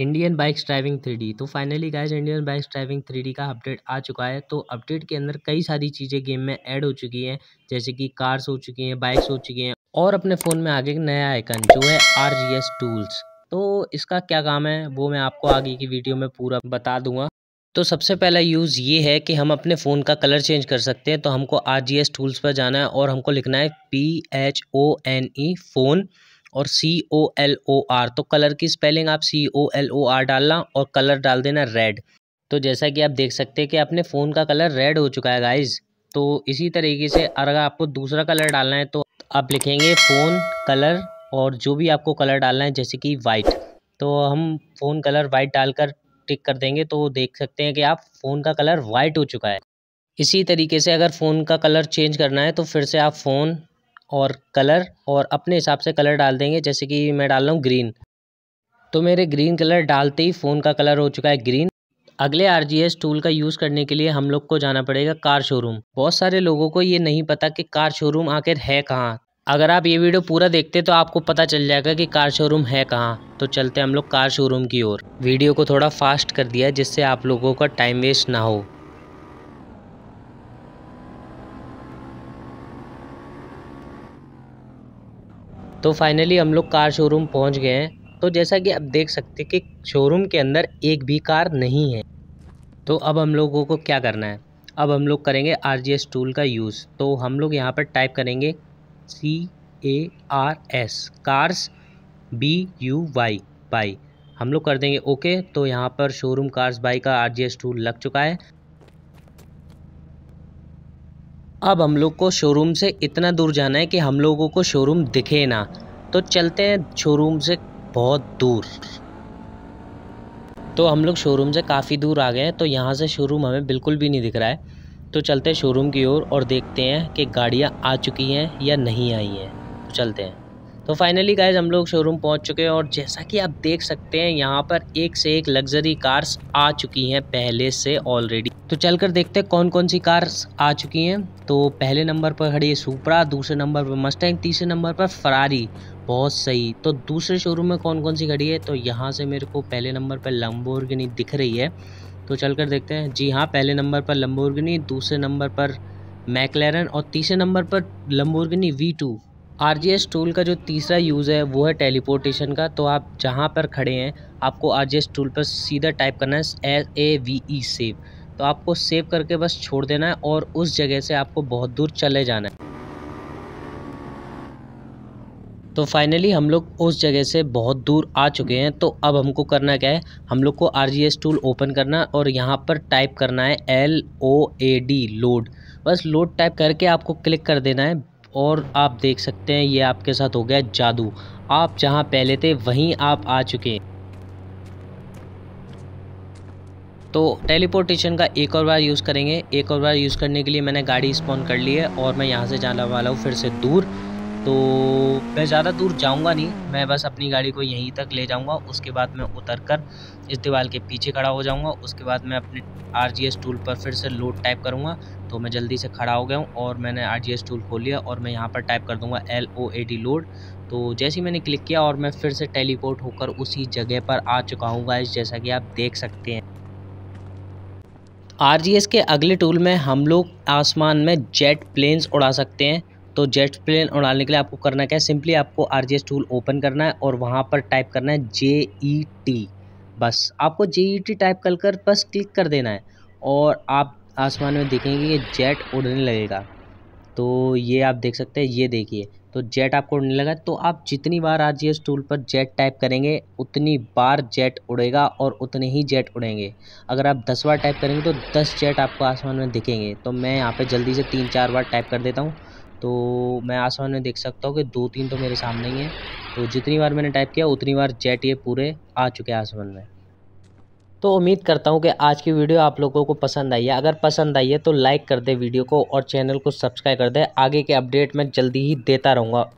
Indian bikes driving three तो finally guys Indian bikes driving three का update आ चुका है तो अपडेट के अंदर कई सारी चीज़ें गेम में ऐड हो चुकी हैं जैसे कि कार्स हो चुकी हैं बाइक्स हो चुकी हैं और अपने फ़ोन में आगे नया आइकन जो है आर जी एस टूल्स तो इसका क्या काम है वो मैं आपको आगे की वीडियो में पूरा बता दूंगा तो सबसे पहला यूज़ ये है कि हम अपने फ़ोन का कलर चेंज कर सकते हैं तो हमको आर जी एस टूल्स पर जाना है और हमको लिखना है P H O N E phone और C O L O R तो कलर की स्पेलिंग आप C O L O are डालना और कलर डाल देना रेड तो जैसा कि आप देख सकते हैं कि अपने फ़ोन का कलर रेड हो चुका है गाइज़ तो इसी तरीके से अगर आपको दूसरा कलर डालना है तो आप लिखेंगे फ़ोन कलर और जो भी आपको कलर डालना है जैसे कि वाइट तो हम फ़ोन कलर वाइट डालकर टिक कर देंगे तो देख सकते हैं कि आप फ़ोन का कलर वाइट हो चुका है इसी तरीके से अगर फ़ोन का कलर चेंज करना है तो फिर से आप फ़ोन और कलर और अपने हिसाब से कलर डाल देंगे जैसे कि मैं डाल रहा हूँ ग्रीन तो मेरे ग्रीन कलर डालते ही फ़ोन का कलर हो चुका है ग्रीन अगले आर जी एस टूल का यूज़ करने के लिए हम लोग को जाना पड़ेगा कार शोरूम बहुत सारे लोगों को ये नहीं पता कि कार शोरूम आखिर है कहाँ अगर आप ये वीडियो पूरा देखते तो आपको पता चल जाएगा कि कार शोरूम है कहाँ तो चलते हम लोग कार शोरूम की ओर वीडियो को थोड़ा फास्ट कर दिया जिससे आप लोगों का टाइम वेस्ट ना हो तो फाइनली हम लोग कार शोरूम पहुंच गए हैं तो जैसा कि आप देख सकते कि शोरूम के अंदर एक भी कार नहीं है तो अब हम लोगों को क्या करना है अब हम लोग करेंगे आर जी एस टूल का यूज़ तो हम लोग यहाँ पर टाइप करेंगे C A R S cars B U Y buy हम लोग कर देंगे ओके तो यहाँ पर शोरूम कार्स बाई का आर जी एस टूल लग चुका है अब हम लोग को शोरूम से इतना दूर जाना है कि हम लोगों को शोरूम दिखे ना तो चलते हैं शोरूम से बहुत दूर तो हम लोग शोरूम से काफ़ी दूर आ गए हैं तो यहाँ से शोरूम हमें बिल्कुल भी नहीं दिख रहा है तो चलते हैं शोरूम की ओर और, और देखते हैं कि गाड़ियाँ आ चुकी हैं या नहीं आई हैं तो चलते हैं तो फाइनली गाइज हम लोग शोरूम पहुँच चुके हैं और जैसा कि आप देख सकते हैं यहाँ पर एक से एक लग्जरी कार्स आ चुकी हैं पहले से ऑलरेडी तो चल कर देखते हैं कौन कौन सी कार्स आ चुकी हैं तो पहले नंबर पर खड़ी है सुपरा दूसरे नंबर पर मस्टैंग तीसरे नंबर पर फरारी बहुत सही तो दूसरे शोरूम में कौन कौन सी खड़ी है तो यहाँ से मेरे को पहले नंबर पर लम्बोर्गिनी दिख रही है तो चल कर देखते हैं जी हाँ पहले नंबर पर लम्बोर्गिनी दूसरे नंबर पर मैकलैरन और तीसरे नंबर पर Lamborghini V two R G S tool का जो तीसरा यूज़ है वो है टेलीपोर्टेशन का तो आप जहाँ पर खड़े हैं आपको आर जी एस टूल पर सीधा टाइप करना है S A V E save तो आपको सेव करके बस छोड़ देना है और उस जगह से आपको बहुत दूर चले जाना है तो फाइनली हम लोग उस जगह से बहुत दूर आ चुके हैं तो अब हमको करना क्या है हम लोग को आर टूल ओपन करना और यहाँ पर टाइप करना है L O A D load बस लोड टाइप करके आपको क्लिक कर देना है और आप देख सकते हैं ये आपके साथ हो गया जादू आप जहाँ पहले थे वहीं आप आ चुके हैं तो टेलीपोर्टेशन का एक और बार यूज़ करेंगे एक और बार यूज़ करने के लिए मैंने गाड़ी स्पॉन कर ली है और मैं यहाँ से जाने वाला हूँ फिर से दूर तो मैं ज़्यादा दूर जाऊँगा नहीं मैं बस अपनी गाड़ी को यहीं तक ले जाऊँगा उसके बाद मैं उतर कर इस दीवार के पीछे खड़ा हो जाऊँगा उसके बाद मैं अपने आर जी एस टूल पर फिर से लोड टाइप करूँगा तो मैं जल्दी से खड़ा हो गया हूँ और मैंने आर जी एस टूल खोल लिया और मैं यहाँ पर टाइप कर दूँगा L O A D load तो जैसे ही मैंने क्लिक किया और मैं फिर से टेलीपोर्ट होकर उसी जगह पर आ चुका हूँ गाइस जैसा कि आप देख सकते हैं आर के अगले टूल में हम लोग आसमान में जेट प्लेन्स उड़ा सकते हैं तो जेट प्लेन उड़ाने के लिए आपको करना क्या है सिंपली आपको आर टूल ओपन करना है और वहाँ पर टाइप करना है जे ई टी बस आपको जे ई टी टाइप कर कर बस क्लिक कर देना है और आप आसमान में देखेंगे ये जेट उड़ने लगेगा तो ये आप देख सकते हैं ये देखिए तो जेट आपको उड़ने लगा तो आप जितनी बार आर ये टूल पर जेट टाइप करेंगे उतनी बार जेट उड़ेगा और उतने ही जेट उड़ेंगे अगर आप दस बार टाइप करेंगे तो दस जेट आपको आसमान में दिखेंगे तो मैं यहाँ पे जल्दी से तीन चार बार टाइप कर देता हूँ तो मैं आसमान में देख सकता हूँ कि दो तीन तो मेरे सामने ही है तो जितनी बार मैंने टाइप किया उतनी बार जेट ये पूरे आ चुके हैं आसमान में तो उम्मीद करता हूँ कि आज की वीडियो आप लोगों को पसंद आई है अगर पसंद आई है तो लाइक कर दे वीडियो को और चैनल को सब्सक्राइब कर दे आगे के अपडेट मैं जल्दी ही देता रहूँगा